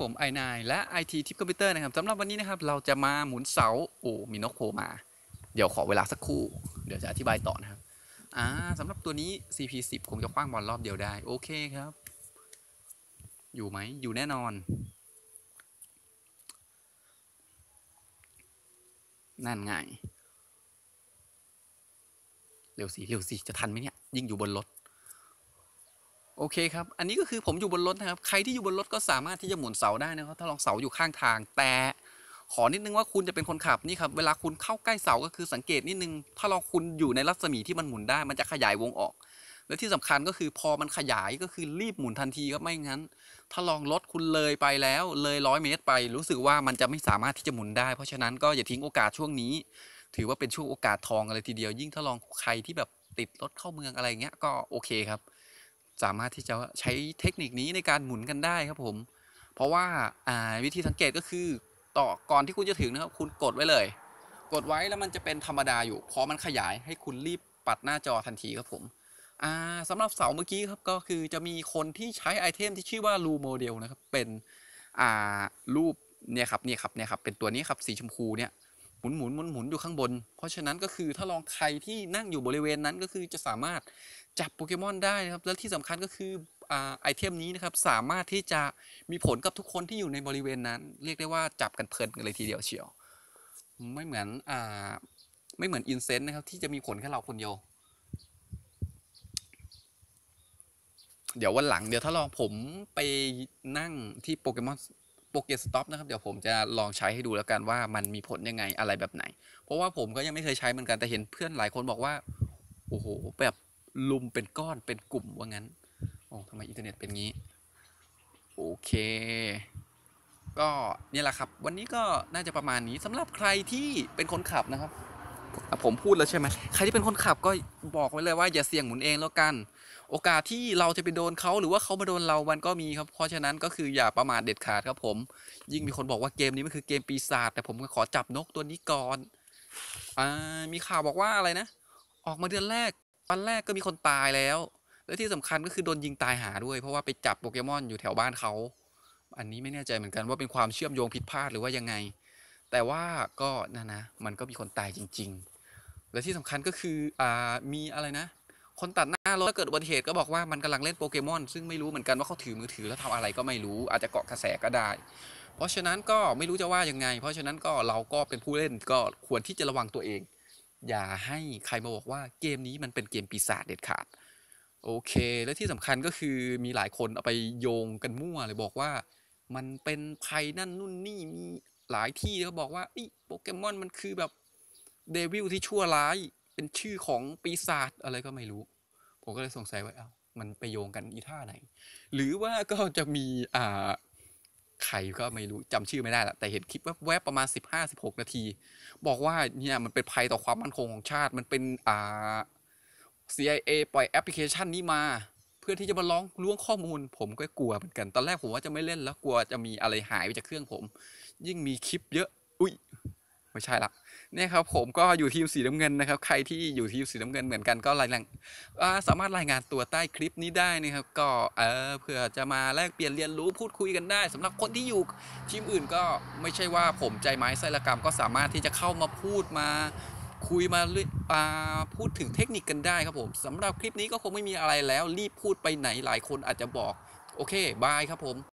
ผม i9 และ IT ทิปคอมพิวเตอร์นะครับสำหรับ วันนี้ นะครับ เราจะมาหมุนเสาโอ้ มีนกโผล่มา เดี๋ยวขอเวลาสักครู่ เดี๋ยว จะ อธิบาย ต่อ นะครับอ่าสำหรับตัวนี้ CP10 คงจะคว้างบอลรอบเดียวได้ โอเค ครับ อยู่ไหมอยู่แน่นอน นั่นไงเร็วสิเร็วสิจะ ทันไหมเนี่ย ยิ่งอยู่บนรถโอเคครับ อันนี้ก็คือผมอยู่บนรถนะครับ ใครที่อยู่บนรถ ก็สามารถที่จะหมุนเสาได้นะครับ ถ้าลองเสาอยู่ข้างทาง แต่ ขอนิดนึงว่าคุณจะเป็นคนขับนี่ครับ เวลาคุณเข้าใกล้เสาก็คือสังเกตนิดนึง ถ้าเราคุณอยู่ในรัศมีที่มันหมุนได้ มันจะขยายวงออก และที่สำคัญก็คือพอมันขยายก็คือรีบหมุนทันทีครับ ไม่งั้น ถ้าลองรถคุณเลยไปแล้ว เลยร้อยเมตรไป รู้สึกว่ามันจะไม่สามารถที่จะหมุนได้ เพราะฉะนั้นก็อย่าทิ้งโอกาสช่วงนี้ ถือว่าเป็นช่วงโอกาสทองอะไรทีเดียว ยิ่งถ้าลองใครที่แบบติดรถเข้าเมืองอะไรเงี้ยก็โอเคครับสามารถที่จะใช้เทคนิคนี้ในการหมุนกันได้ครับผม เพราะว่าวิธีสังเกตก็คือ ต่อก่อนที่คุณจะถึงนะครับคุณกดไว้เลย กดไว้แล้วมันจะเป็นธรรมดาอยู่ พอมันขยายให้คุณรีบปัดหน้าจอทันทีครับผมสำหรับเสาเมื่อกี้ครับก็คือจะมีคนที่ใช้ไอเทมที่ชื่อว่ารูโมเดลนะครับเป็นรูปเนี่ยครับเนี่ยครับเนี่ยครับเป็นตัวนี้ครับสีชมพูเนี่ยุนหมุนหมุนหมุนอยู่ข้างบน เพราะฉะนั้นก็คือถ้าลองใครที่นั่งอยู่บริเวณนั้นก็คือจะสามารถจับโปเกมอนได้นะครับ และที่สำคัญก็คือไอเทมนี้นะครับสามารถที่จะมีผลกับทุกคนที่อยู่ในบริเวณนั้น เรียกได้ว่าจับกันเพลินกันเลยทีเดียวเชียวไม่เหมือนอ่าไม่เหมือนอินเซนต์นะครับที่จะมีผลแค่เราคนเดียวเดี๋ยววันหลังเดี๋ยวถ้าลองผมไปนั่งที่โปเกมอนโปเกสต็อปนะครับเดี๋ยวผมจะลองใช้ให้ดูแล้วกันว่ามันมีผลยังไงอะไรแบบไหน เพราะว่าผมก็ยังไม่เคยใช้เหมือนกันแต่เห็นเพื่อนหลายคนบอกว่า โอ้โหแบบลุมเป็นก้อนเป็นกลุ่มว่างั้นโอ้ทำไมอินเทอร์เน็ตเป็นงี้ โอเค ก็นี่แหละครับวันนี้ก็น่าจะประมาณนี้สำหรับใครที่เป็นคนขับนะครับผมพูดแล้วใช่ไหมใคร ที่ เป็นคนขับก็บอกไว้เลยว่า อย่าเสี่ยง หมุน เองแล้วกัน โอกาสที่เราจะ ไป โดนเขาหรือว่าเขามาโดนเรา มันก็มี ครับ เพราะฉะนั้นก็คืออย่าประมาทเด็ดขาดครับผม ยิ่งมีคนบอกว่าเกมนี้ มัน คือเกมปีศาจแต่ ผมก็ขอจับนกตัวนี้ก่อนอ่ามีข่าวบอกว่าอะไรนะออกมาเดือนแรกวันแรกก็มีคนตายแล้ว และที่สำคัญก็คือโดนยิงตายหาด้วย เพราะว่าไปจับโปเกมอนอยู่แถวบ้านเขาอันนี้ไม่แน่ใจเหมือนกันว่าเป็นความเชื่อมโยงผิดพลาดหรือว่ายังไงแต่ว่าก็นะนะมันก็มีคนตายจริง ๆ และที่สำคัญก็คืออ่ามีอะไรนะ คนตัดหน้ารถเกิดอุบัติเหตุก็บอกว่ามันกำลังเล่นโปเกมอนซึ่งไม่รู้เหมือนกันว่าเขาถือมือถือแล้วทำอะไรก็ไม่รู้อาจจะเกาะกระแสก็ได้ เพราะฉะนั้นก็ไม่รู้จะว่า ยังไง เพราะฉะนั้นก็เราก็เป็นผู้เล่นก็ควรที่จะระวังตัวเอง อย่าให้ใครมาบอกว่าเกมนี้มันเป็นเกมปีศาจเด็ดขาดโอเค และที่สำคัญก็คือมีหลายคนเอาไปโยงกันมั่วเลยบอกว่ามันเป็นภัยนั่นนู่นนี่มีหลายที่เขาบอกว่าโปเกมอนมันคือแบบเดวิลที่ชั่วร้าย เป็นชื่อของปีศาจอะไรก็ไม่รู้ ผมก็เลยสงสัยว่าเอา้ามันไปโยงกันอีท่าไหน หรือว่าก็จะมีอ่าใครก็ไม่รู้จำชื่อไม่ได้ละแต่เห็นคลิปแวบๆประมาณ 15-16 นาที บอกว่าเนี่ยมันเป็นภัยต่อความมั่นคงของชาติมันเป็นอ่า CIA ปล่อยแอปพลิเคชันนี้มาพื่อที่จะมาล้องล้วงข้อมูลผมก็กลัวเหมือนกัน ตอนแรกผมว่าจะไม่เล่นแล้วกลัวจะมีอะไรหายไปจากเครื่องผม ยิ่งมีคลิปเยอะ อุ้ย ไม่ใช่ละเนี่ยครับผมก็อยู่ทีมสีน้ำเงินนะครับ ใครที่อยู่ทีมสีน้ำเงินเหมือนกัน ก็รายงานสามารถรายงานตัวใต้คลิปนี้ได้นะครับ ก็เออเพื่อจะมาแลกเปลี่ยนเรียนรู้พูดคุยกันได้ สำหรับคนที่อยู่ทีมอื่นก็ไม่ใช่ว่าผมใจไม้ไส้ละกรรมก็สามารถที่จะเข้ามาพูดมาคุยมาาพูดถึงเทคนิคกันได้ครับผมสำหรับคลิปนี้ก็คงไม่มีอะไรแล้ว รีบพูดไปไหนหลายคนอาจจะบอกโอเค บายครับผม